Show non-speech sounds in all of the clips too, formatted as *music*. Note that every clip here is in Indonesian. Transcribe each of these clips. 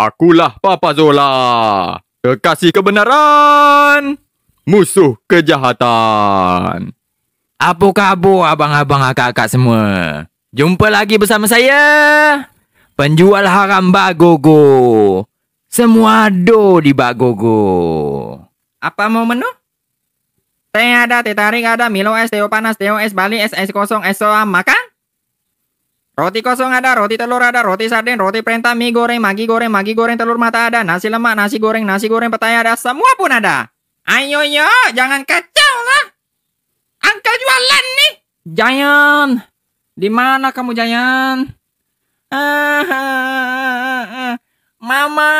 Akulah Papa Zola. Kekasih kebenaran. Musuh kejahatan. Apa kabur abang-abang akak-akak semua? Jumpa lagi bersama saya. Penjual haram Bagogo. Semua ado di Bagogo. Apa mau menu? Teh ada, teh tarik ada, Milo es, teh panas, teh es balik, es es kosong, es soam, makan? Roti kosong ada, roti telur ada, roti sarden, roti perintah, mie goreng, magi goreng, magi goreng, telur mata ada, nasi lemak, nasi goreng, nasi goreng, petai ada, semua pun ada. Ayo yo, jangan kacau lah. Angka jualan nih. Jayan, di mana kamu Jayan? *laughs* Mama.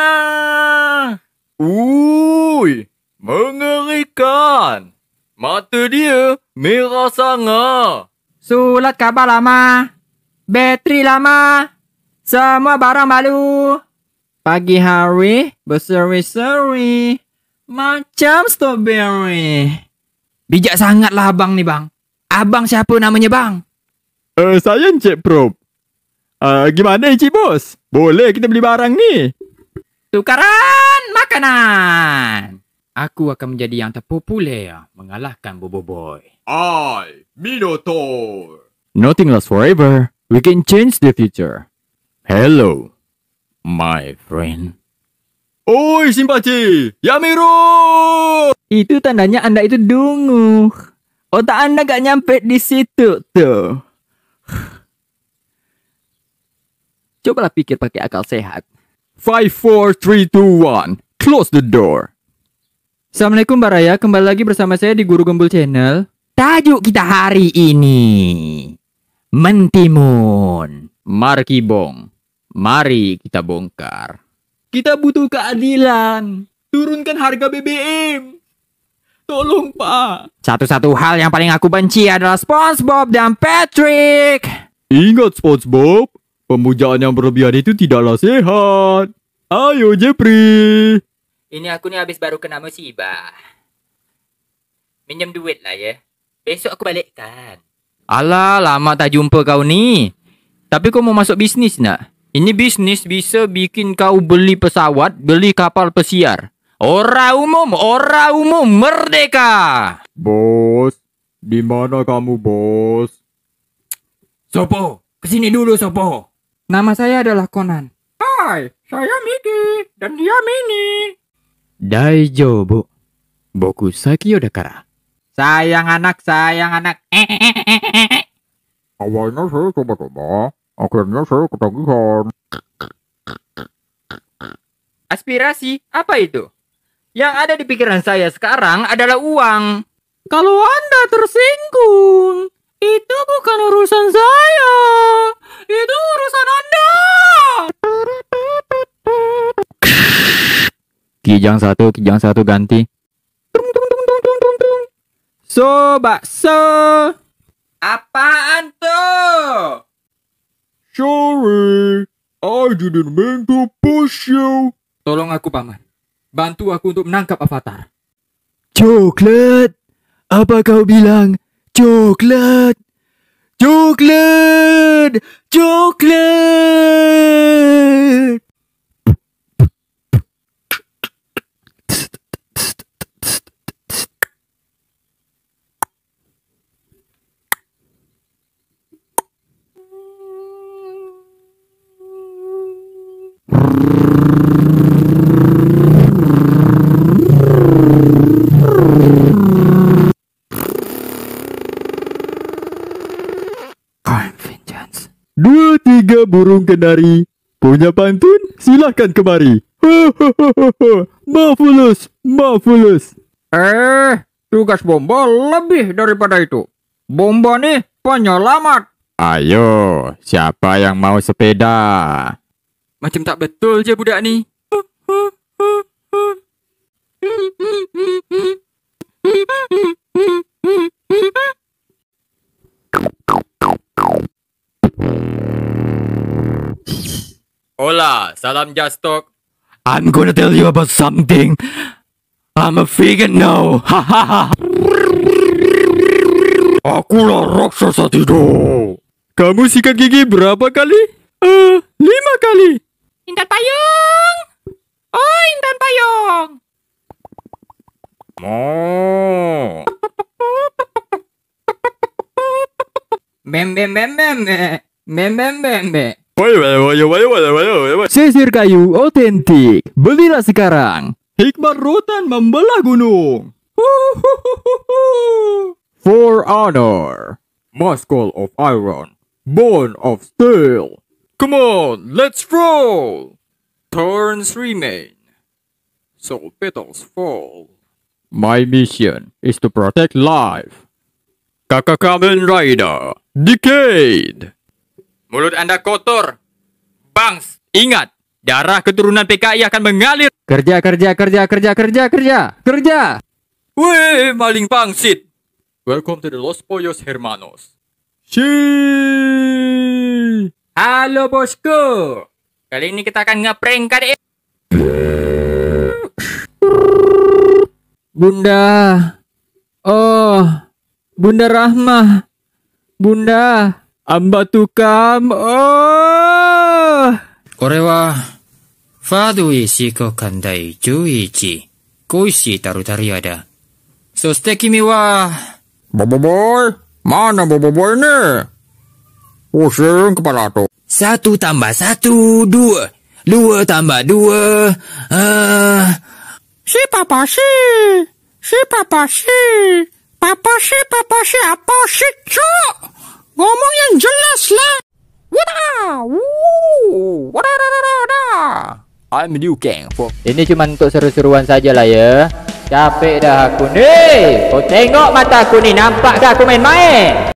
Uy, mengerikan. Mata dia merah sangat. Sulat kabar lama. Bateri lama. Semua barang malu. Pagi hari, berseri-seri. Macam strawberry. Bijak sangatlah abang ni bang. Abang siapa namanya bang? Uh, saya Encik Prop. Uh, eh, gimana Encik Bos? Boleh kita beli barang ni? Tukaran makanan. Aku akan menjadi yang terpopuler mengalahkan Bobo Boy. I, Minotaur. Nothing lasts forever. We can change the future. Hello, my friend. Oi, simpaci! Yamiro! Itu tandanya Anda itu dungu. Otak Anda gak nyampe di situ tuh. *sighs* Cobalah pikir pakai akal sehat. 5, 4, 3, 2, 1. Close the door. Assalamualaikum Baraya, kembali lagi bersama saya di Guru Gembul Channel. Tajuk kita hari ini mentimun. Marki Bong, mari kita bongkar. Kita butuh keadilan. Turunkan harga BBM. Tolong, Pak. Satu-satu hal yang paling aku benci adalah SpongeBob dan Patrick. Ingat, SpongeBob. Pemujaan yang berlebihan itu tidaklah sehat. Ayo, Jepri. Ini aku nih habis baru kena musibah. Minjem duit lah ya. Besok aku balikkan. Alah, lama tak jumpa kau ni. Tapi kau mau masuk bisnis nak? Ini bisnis bisa bikin kau beli pesawat, beli kapal pesiar. Ora umum, ora umum, merdeka! Bos, di mana kamu bos? Sopo, kesini dulu Sopo. Nama saya adalah Conan. Hai, saya Miki, dan dia Mini. Daijo, bu. Boku Sakio Dakara. Sayang anak, sayang anak. *laughs* Awalnya saya coba-coba, akhirnya saya ketagihan. Aspirasi, apa itu? Yang ada di pikiran saya sekarang adalah uang. Kalau Anda tersinggung, itu bukan urusan saya. Itu urusan Anda. Kijang satu, kijang satu ganti bakso, bakso. Apaan tuh? Sorry, I didn't mean to push you. Tolong aku, Paman. Bantu aku untuk menangkap Avatar. Coklat? Apa kau bilang? Coklat? Coklat! Coklat! Dua tiga burung kenari punya pantun silahkan kemari. *laughs* Mafulus, mafulus. Eh, tugas bomba lebih daripada itu. Bomba nih penyelamat. Ayo, siapa yang mau sepeda? Macam tak betul je budak ni. Hola, salam just talk. I'm gonna tell you about something. I'm a vegan now. Hahaha. *laughs* lah raksasa tidur. Kamu sikat gigi berapa kali? Uh, lima kali. Intan payung. Oh, Intan payung. Mo. Bem bem bem bem. Bem bem bem bem. Sisir kayu otentik. Belilah sekarang. Hikmat rotan membelah gunung. For honor. Muscle of iron. Bone of steel. Come on, let's roll! Turns remain. So petals fall. My mission is to protect life. Kakak Kamen Rider, Decade! Mulut Anda kotor. Bangs, ingat, darah keturunan PKI akan mengalir. Kerja, kerja, kerja, kerja, kerja, kerja, kerja! Weh, maling pangsit. Welcome to the Los Pollos Hermanos. Sheesh! Halo bosku. Kali ini kita akan ngeprank ini. Bunda. Oh, Bunda Rahmah. Bunda, amba tukam. Oh. Korewa. Fadui fadu kandai juichi. Kuisi taru ada. So, kimi wa... Boboiboy, mana Boboiboy nih? Pusing oh, kepala tu. Satu tambah satu, dua. Dua tambah dua. Uh... Si papa si. Si papa si. Papa si, papa si, apa si cok? Ngomong yang jelas lah. Wadah! Wadah, wadah, wadah, wadah. I'm Ini cuma untuk seru-seruan sajalah ya. Capek dah aku ni. Kau tengok mata aku ni. Nampak ke aku main-main?